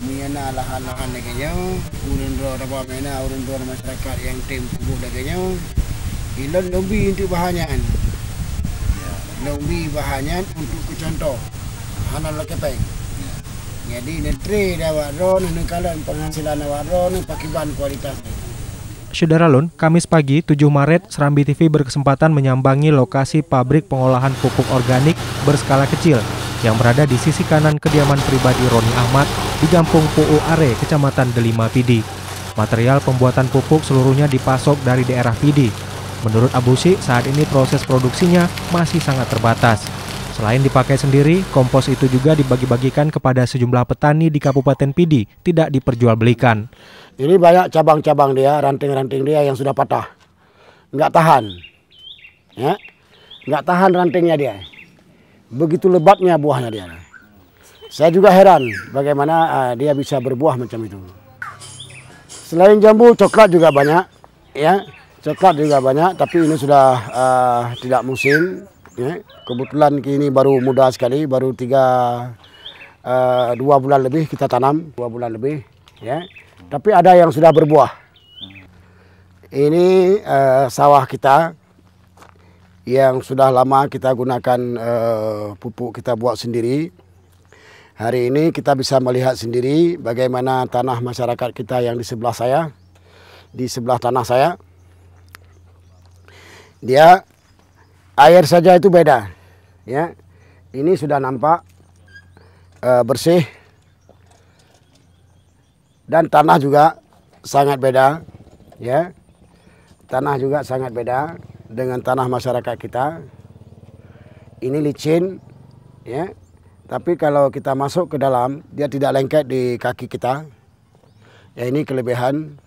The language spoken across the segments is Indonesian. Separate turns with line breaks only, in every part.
na lahan-lahan daganya, urun roh apa mena, urun dua masyarakat yang tempuh tubuh daganya. Ilon untuk bahanyaan, ya. Lebih bahanyaan untuk hana Hanal lekepeng. Jadi netri dah roh, ini kalian penghasilan roh, pakiban kualitas.
Saudara Lun, Kamis pagi 7 Maret, Serambi TV berkesempatan menyambangi lokasi pabrik pengolahan pupuk organik berskala kecil yang berada di sisi kanan kediaman pribadi Roni Ahmad di Kampung Pu Are, Kecamatan Delima Pidi. Material pembuatan pupuk seluruhnya dipasok dari daerah Pidi. Menurut Abusi, saat ini proses produksinya masih sangat terbatas. Selain dipakai sendiri, kompos itu juga dibagi-bagikan kepada sejumlah petani di Kabupaten Pidi, tidak diperjualbelikan.
Ini banyak cabang-cabang dia, ranting-ranting dia yang sudah patah. Nggak tahan. Ya. Nggak tahan rantingnya dia begitu lebatnya buahnya dia. Saya juga heran bagaimana uh, dia bisa berbuah macam itu. Selain jambu, coklat juga banyak, ya. Coklat juga banyak, tapi ini sudah uh, tidak musim. Ya. Kebetulan kini baru muda sekali, baru tiga uh, dua bulan lebih kita tanam, dua bulan lebih, ya. Tapi ada yang sudah berbuah. Ini uh, sawah kita yang sudah lama kita gunakan uh, pupuk kita buat sendiri. Hari ini kita bisa melihat sendiri bagaimana tanah masyarakat kita yang di sebelah saya, di sebelah tanah saya. Dia air saja itu beda, ya. Ini sudah nampak uh, bersih dan tanah juga sangat beda, ya. Tanah juga sangat beda dengan tanah masyarakat kita. Ini licin, ya. Tapi kalau kita masuk ke dalam, dia tidak lengket di kaki kita. Ya ini kelebihan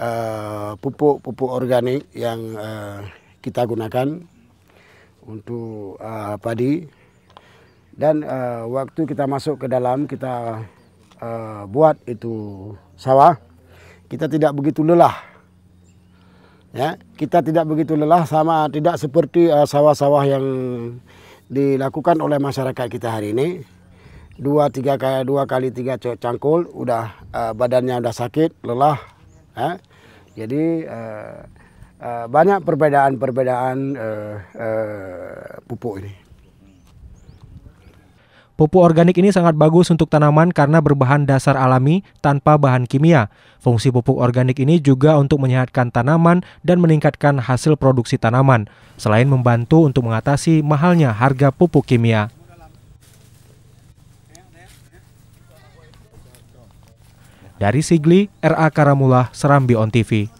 eh, pupuk-pupuk uh, organik yang uh, kita gunakan untuk uh, padi. Dan uh, waktu kita masuk ke dalam, kita uh, buat itu sawah, kita tidak begitu lelah ya kita tidak begitu lelah sama tidak seperti eh, sawah-sawah uh, yang dilakukan oleh masyarakat kita hari ini dua tiga kali dua kali tiga cangkul udah uh, badannya udah sakit lelah ya. jadi uh, uh, banyak perbedaan-perbedaan uh, uh, pupuk ini
Pupuk organik ini sangat bagus untuk tanaman karena berbahan dasar alami tanpa bahan kimia. Fungsi pupuk organik ini juga untuk menyehatkan tanaman dan meningkatkan hasil produksi tanaman, selain membantu untuk mengatasi mahalnya harga pupuk kimia. Dari Sigli, RA Karamula, Serambi On TV.